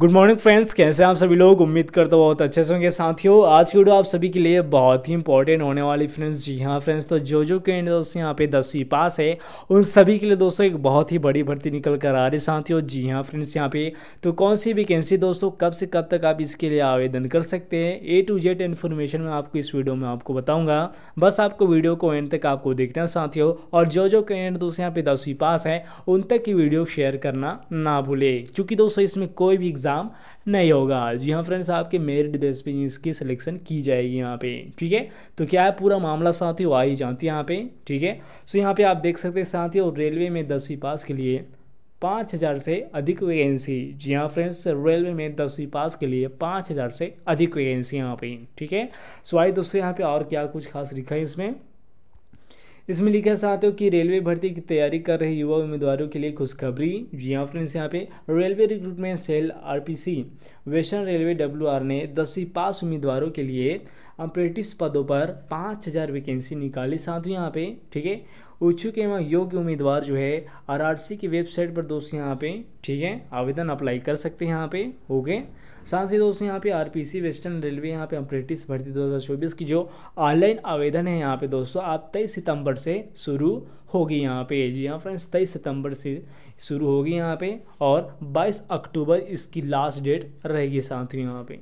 Good morning friends कैसे हैं आप सभी लोग उम्मीद करते बहुत अच्छे से होंगे साथियों आज की वीडियो आप सभी के लिए बहुत ही इंपॉर्टेंट होने वाली फ्रेंड्स जी हाँ फ्रेंड्स तो जो जो कैंडिडेट दोस्तों यहाँ पे दसवीं पास है उन सभी के लिए दोस्तों एक बहुत ही बड़ी भर्ती निकल कर आ रही साथियों जी हाँ फ्रेंड्स यहाँ पे तो कौन सी वैकेंसी दोस्तों कब से कब तक आप इसके लिए आवेदन कर सकते हैं ए टू जेड इन्फॉर्मेशन मैं आपको इस वीडियो में आपको बताऊँगा बस आपको वीडियो को एंड तक आपको देखते हैं साथियों और जो जो कैंडिडेट दोस्तों यहाँ पे दसवीं पास है उन तक की वीडियो शेयर करना ना भूले चूँकि दोस्तों इसमें कोई भी एग्ज़ाम नहीं होगा जी हाँ फ्रेंड्स आपके मेरिट बेस पे इसकी सिलेक्शन की जाएगी यहाँ पे ठीक है तो क्या है पूरा मामला साथियों आ ही जानती है यहाँ पे ठीक है सो यहाँ पे आप देख सकते हैं साथियों रेलवे में दसवीं पास के लिए पाँच हज़ार से अधिक वैकेंसी जी हाँ फ्रेंड्स रेलवे में दसवीं पास के लिए पाँच हज़ार से अधिक वैकेंसी यहाँ पे ठीक है सो आई दोस्तों यहाँ पे और क्या कुछ खास लिखा है इसमें इसमें लिखा चाहते हो कि रेलवे भर्ती की तैयारी कर रहे युवा उम्मीदवारों के लिए खुशखबरी जी हाँ फ्रेंड्स यहाँ पे railway recruitment cell RPC western railway W ने दसवीं पास उम्मीदवारों के लिए अप्रेटिस पदों पर पाँच हज़ार वैकेंसी निकाली साथियों यहाँ पे ठीक है इच्छुक एवं योग्य उम्मीदवार जो है आरआरसी की वेबसाइट पर दोस्तों यहाँ पे ठीक है आवेदन अप्लाई कर सकते हैं यहाँ पे हो गए साथ ही दोस्तों यहाँ पे आरपीसी वेस्टर्न रेलवे यहाँ पे अप्रेटिस भर्ती चौबीस की जो ऑनलाइन आवेदन है यहाँ पे दोस्तों आप तेईस सितंबर से शुरू होगी यहाँ पे जी हाँ फ्रेंड्स तेईस सितंबर से शुरू होगी यहाँ पे और 22 अक्टूबर इसकी लास्ट डेट रहेगी साथियों यहाँ पे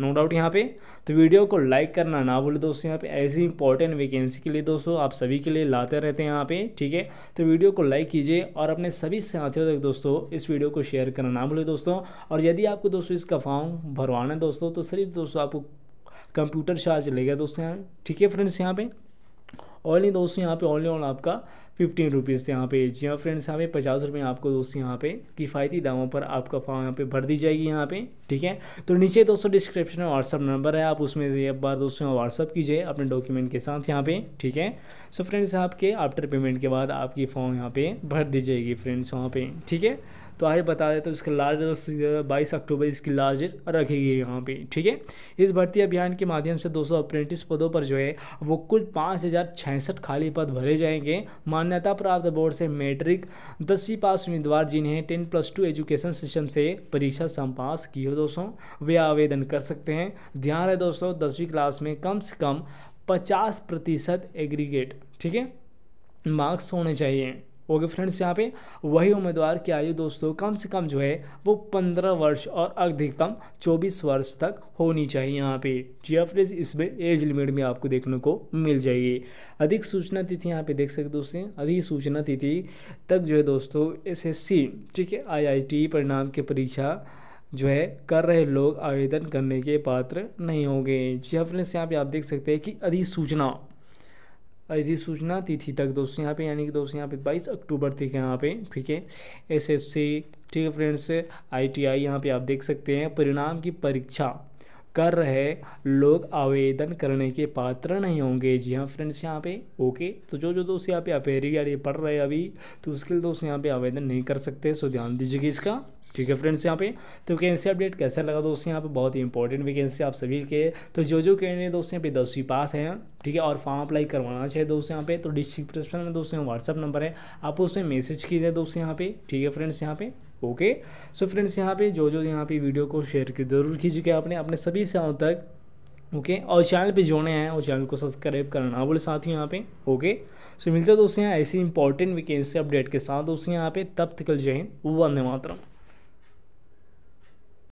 नो डाउट यहाँ पे तो वीडियो को लाइक करना ना भूले दोस्तों यहाँ पे ऐसी इंपॉर्टेंट वैकेंसी के लिए दोस्तों आप सभी के लिए लाते रहते हैं यहाँ पे ठीक है तो वीडियो को लाइक कीजिए और अपने सभी साथियों तक दोस्तों इस वीडियो को शेयर करना ना भूले दोस्तों और यदि आपको दोस्तों इसका फॉर्म भरवाना है दोस्तों तो सिर्फ दोस्तों आपको कंप्यूटर चार्ज लेगा दोस्तों यहाँ ठीक है फ्रेंड्स यहाँ पर ऑनली दोस्तों यहाँ पे ऑनली ऑन आपका फिफ्टीन रुपीज़ यहाँ पे जी हाँ फ्रेंड्स यहाँ पे पचास रुपये आपको दोस्तों यहाँ पे किफ़ायती दामों पर आपका फॉर्म यहाँ पे भर दी जाएगी यहाँ पे ठीक है तो नीचे दोस्तों डिस्क्रिप्शन में व्हाट्सअप नंबर है आप उसमें एक बार दोस्तों व्हाट्सअप कीजिए अपने डॉक्यूमेंट के साथ यहाँ पे ठीक है सो फ्रेंड्स आपके आफ्टर पेमेंट के बाद आपकी फॉर्म यहाँ पर भर दी जाएगी फ्रेंड्स वहाँ पर ठीक है तो आइए बता देते तो इसका लास्ट डेट बाईस अक्टूबर इसकी लास्ट डेट रखेगी यहाँ पे ठीक है इस भर्ती अभियान के माध्यम से दो अप्रेंटिस पदों पर जो है वो कुल पाँच खाली पद भरे जाएंगे मान्यता प्राप्त बोर्ड से मैट्रिक दसवीं पास उम्मीदवार जिन्हें ten plus two education system से परीक्षा संपास की हो दोस्तों वे आवेदन कर सकते हैं ध्यान रहे दोस्तों दसवीं क्लास में कम से कम पचास प्रतिशत एग्रीगेट ठीक है मार्क्स होने चाहिए ओके फ्रेंड्स यहाँ पे वही उम्मीदवार की आयु दोस्तों कम से कम जो है वो पंद्रह वर्ष और अधिकतम चौबीस वर्ष तक होनी चाहिए यहाँ पे जी हाँ फ्रेंड्स इसमें एज लिमिट में आपको देखने को मिल जाएगी अधिक सूचना तिथि यहाँ पे देख सकते दोस्तों अधिक सूचना तिथि तक जो है दोस्तों एस ठीक है आई परिणाम की परीक्षा जो है कर रहे लोग आवेदन करने के पात्र नहीं होंगे जी हाँ फ्रेंड्स यहाँ पे आप देख सकते हैं कि अधिसूचना अधिसूचना तिथि तक दोस्तों यहाँ पे यानी कि दोस्तों यहाँ पे बाईस अक्टूबर तक यहाँ पे ठीक है एस एस सी ठीक है फ्रेंड्स आई टी आई यहाँ पे आप देख सकते हैं परिणाम की परीक्षा कर रहे लोग आवेदन करने के पात्र नहीं होंगे जी हाँ फ्रेंड्स यहाँ पे ओके तो जो जो दोस्त यहाँ पे अपेरी या ये पढ़ रहे हैं अभी तो उसके लिए दोस्त यहाँ पे आवेदन नहीं कर सकते सो ध्यान दीजिएगा इसका ठीक है फ्रेंड्स यहाँ पे तो वैकेंसी अपडेट कैसा लगा दोस्त यहाँ पे बहुत ही इंपॉर्टेंट वैकेंसी आप सभी के तो जो जो कैंडिडेट दोस्त यहाँ पे दसवीं पास हैं ठीक है और फॉर्म अप्लाई करवाना चाहिए दोस्तों यहाँ पे तो डिस्क्रिप्शन में दोस्तों व्हाट्सअप नंबर है आप उसमें मैसेज कीजिए दोस्तों यहाँ पे ठीक है फ्रेंड्स यहाँ पे ओके सो फ्रेंड्स यहाँ पे जो जो यहाँ पे वीडियो को शेयर की जरूर कीजिएगा आपने अपने सभी सेवाओं तक ओके okay? और चैनल पे जोड़े हैं और चैनल को सब्सक्राइब करना ना बोले साथ ही यहाँ पे ओके सो मिलते हैं दोस्तों यहाँ ऐसी इंपॉर्टेंट वैकेंसी अपडेट के साथ दोस्तों यहाँ पे तब तक जय हिंद वंदे मातरम